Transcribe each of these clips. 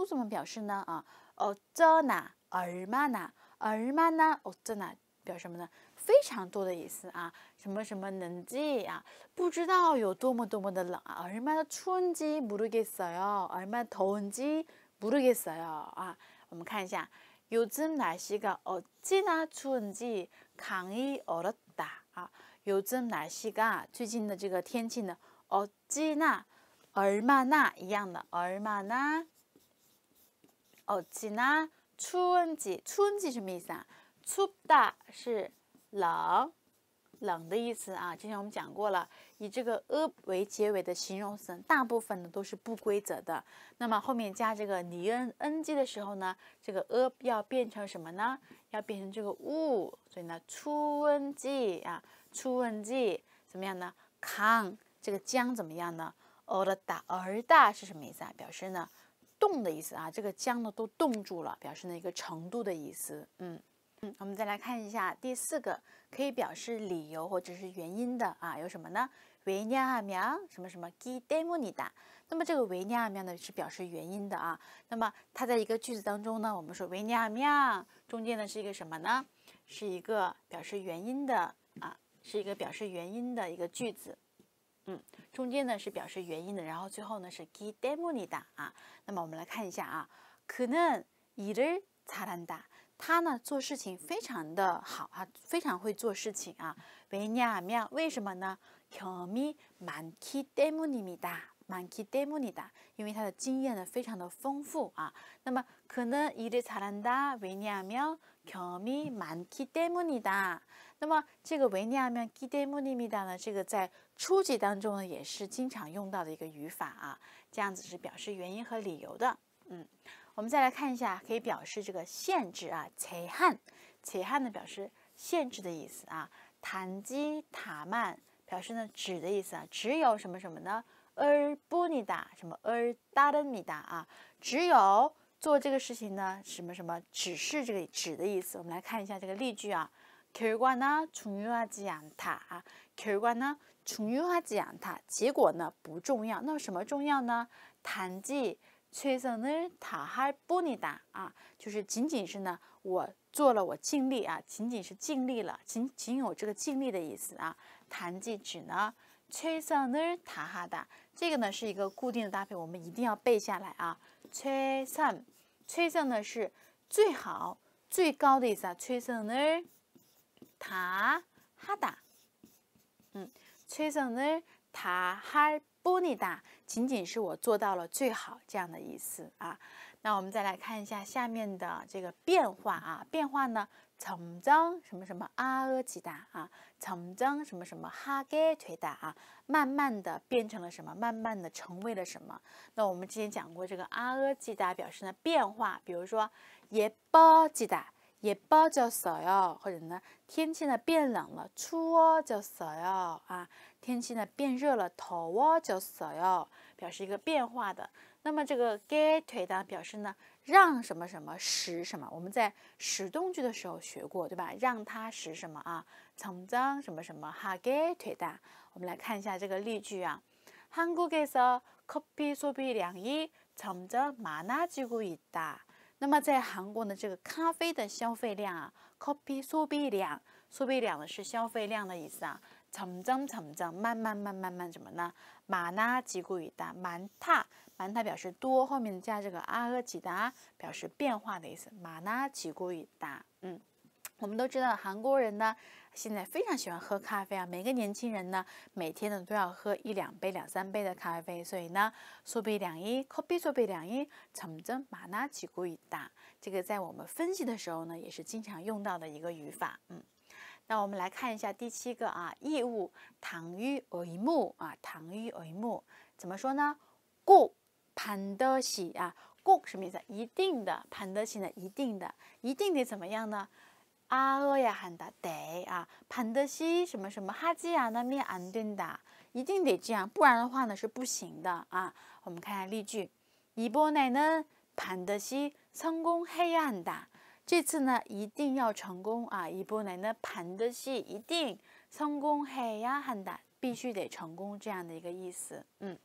动词我们表示呢啊，어쩌 어， 나， 얼마 나， 얼마나어쩌 나， 表示什么呢？非常多的意思啊，什么什么能지啊，不知道有多么多么的冷啊，얼마나추운지모르겠어 아， 아， 요， 얼마나더운지모르겠어요啊，我们看一下，요즘날씨가어찌나추운지강이얼었 아， 다。 啊，요즘날씨가最近的这个天气呢，어찌나 얼마나一样的，얼마나 哦，几呢？春季，春季什么意思啊？粗大是冷，冷的意思啊。之前我们讲过了，以这个 “a” 为结尾的形容词，大部分呢都是不规则的。那么后面加这个 n i n g 的时候呢，这个 “a” 要变成什么呢？要变成这个 “u”。所以呢，春季啊？春季怎么样呢？康，这个江怎么样呢？而大而大是什么意思啊？表示呢？冻的意思啊，这个僵呢都冻住了，表示呢一个程度的意思。嗯嗯，我们再来看一下第四个，可以表示理由或者是原因的啊，有什么呢？维尼亚米什么什么基蒂莫尼达。那么这个维尼亚米呢是表示原因的啊。那么它在一个句子当中呢，我们说维尼亚米中间呢是一个什么呢？是一个表示原因的啊，是一个表示原因的一个句子。嗯，中间呢是表示原因的，然后最后呢是给戴姆尼的啊。那么我们来看一下啊，可能伊的灿烂的，他呢做事情非常的好啊，非常会做事情啊，为尼亚妙，为什么呢？因为满给戴姆尼的。많기때문에다因为他的经验呢非常的丰富啊。那么可能이를잘한다왜냐하면겸이많기때문이다那么这个“왜냐하면기때문에이다”呢？这个在初级当中呢也是经常用到的一个语法啊。这样子是表示原因和理由的。嗯，我们再来看一下，可以表示这个限制啊。최 한， 최한呢表示限制的意思啊。탄지타만表示呢只的意思啊，只有什么什么呢？er b o 什么 er d a d 啊，只有做这个事情呢，什么什么只是这个只的意思。我们来看一下这个例句啊，결과呢중요하지않다啊，결과呢중요하지않 다， 结果呢不重要。那什么重要呢？단지최선을다할 bonida 啊，就是仅仅是呢，我做了我尽力啊，仅仅是尽力了，仅仅有这个尽力的意思啊，단지只呢。최선을다하 다， 这个呢是一个固定的搭配，我们一定要背下来啊。최 선， 최선呢是最好、最高的意思。최선을다하 다， 嗯，최선을다하보니 다， 仅仅是我做到了最好这样的意思啊。那我们再来看一下下面的这个变化啊，变化呢，从增什么什么啊阿吉达啊，从增什么什么哈给推达啊，慢慢的变成了什么，慢慢的成为了什么？那我们之前讲过，这个啊阿吉达表示呢变化，比如说夜包吉达，夜包就少哟，或者呢天气呢变冷了，出哦就少哟啊，天气呢变热了，头就少哟，表示一个变化的。那么这个给推哒表示呢，让什么什么使什么？我们在使动句的时候学过，对吧？让它使什么啊？增长什么什么哈 g 给推哒。我们来看一下这个例句啊，韩国给说咖啡消费量一增长马拉吉古一大。那么在韩国呢，这个咖啡的消费量啊，咖啡消费量，消费量呢是消费量的意思啊。层层层层，慢慢慢慢慢，什么呢？马拉吉古语达满塔满塔表示多，后面加这个阿阿吉达表示变化的意思。马拉吉古语达，嗯，我们都知道韩国人呢现在非常喜欢喝咖啡啊，每个年轻人呢每天呢都要喝一两杯两三杯的咖啡，所以呢，苏比两一，咖啡苏比两一，层层马拉起古语达。这个在我们分析的时候呢也是经常用到的一个语法，嗯。那我们来看一下第七个啊，义务唐于耳目啊，唐于耳目怎么说呢？固盘德喜啊，固什么意思？一定的，盘德喜呢？一定的，一定得怎么样呢？啊哦呀喊的得啊，盘德喜什么什么哈基亚的咩安顿的，一定得这样，不然的话呢是不行的啊。我们看下例句，伊波奈呢盘德西成功黑暗的。这次呢一定要成功啊！一部奶奶盘的戏一定成功，黑呀喊的必须得成功，这样的一个意思。嗯，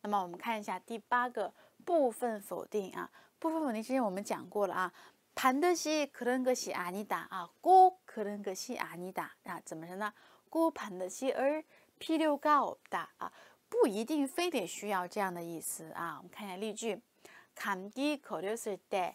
那么我们看一下第八个部分否定啊。部分否定之前我们讲过了啊。盘的戏可能个戏阿尼哒啊，过可能个戏阿尼哒啊，怎么着呢？过盘的戏而批六高不哒啊，不一定非得需要这样的意思啊。我们看一下例句，坎迪可六是得。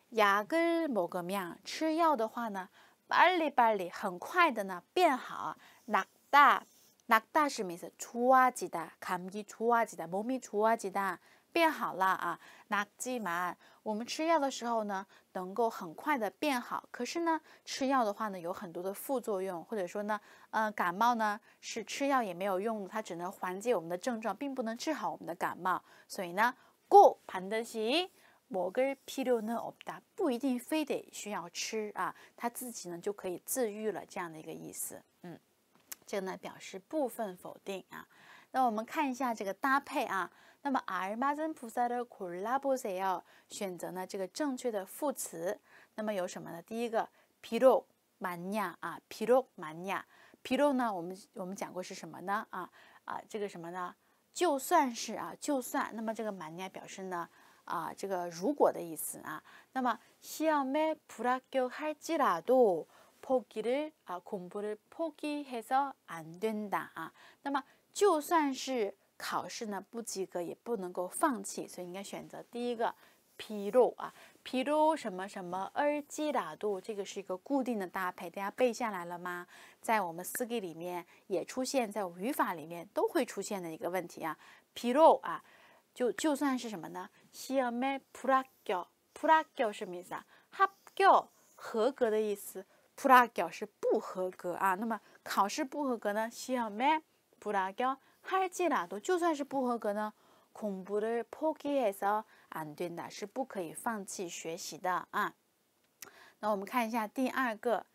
牙根某个病，吃药的话呢，巴里巴里，很快的呢变好。那大那大什么意思？初啊几大？看米初啊几大？某米初啊几哒，变好了啊！那几满我们吃药的时候呢，能够很快的变好。可是呢，吃药的话呢，有很多的副作用，或者说呢，呃，感冒呢是吃药也没有用，它只能缓解我们的症状，并不能治好我们的感冒。所以呢，顾盘得起。某根皮肉呢，我 다， 不一定非得需要吃啊，他自己呢就可以自愈了，这样的一个意思。嗯，这个呢表示部分否定啊。那我们看一下这个搭配啊。那么阿尔陀真菩萨的苦拉布也要选择呢这个正确的副词。那么有什么呢？第一个皮肉曼尼亚啊，皮肉曼尼亚，皮肉呢我们我们讲过是什么呢啊啊这个什么呢？就算是啊就算，那么这个曼尼亚表示呢？啊，这个“如果”的意思啊，那么시험에불합격할지라도포기를啊，공부를포기해서안된다啊。那么就算是考试呢不及格也不能够放弃，所以应该选择第一个“披露啊，“披露什么什么而지라도这个是一个固定的搭配，大家背下来了吗？在我们四个里面也出现在语法里面都会出现的一个问题啊，“披露啊，就就算是什么呢？시험에불합 격， 불합격什么意思啊？合格，合格的意思。불합격是不合格啊。那么考试不合格呢？시험에불합격할지라도就算是不合格呢，공부를포기해서안된 다， 是不可以放弃学习的啊。那我们看一下第二个。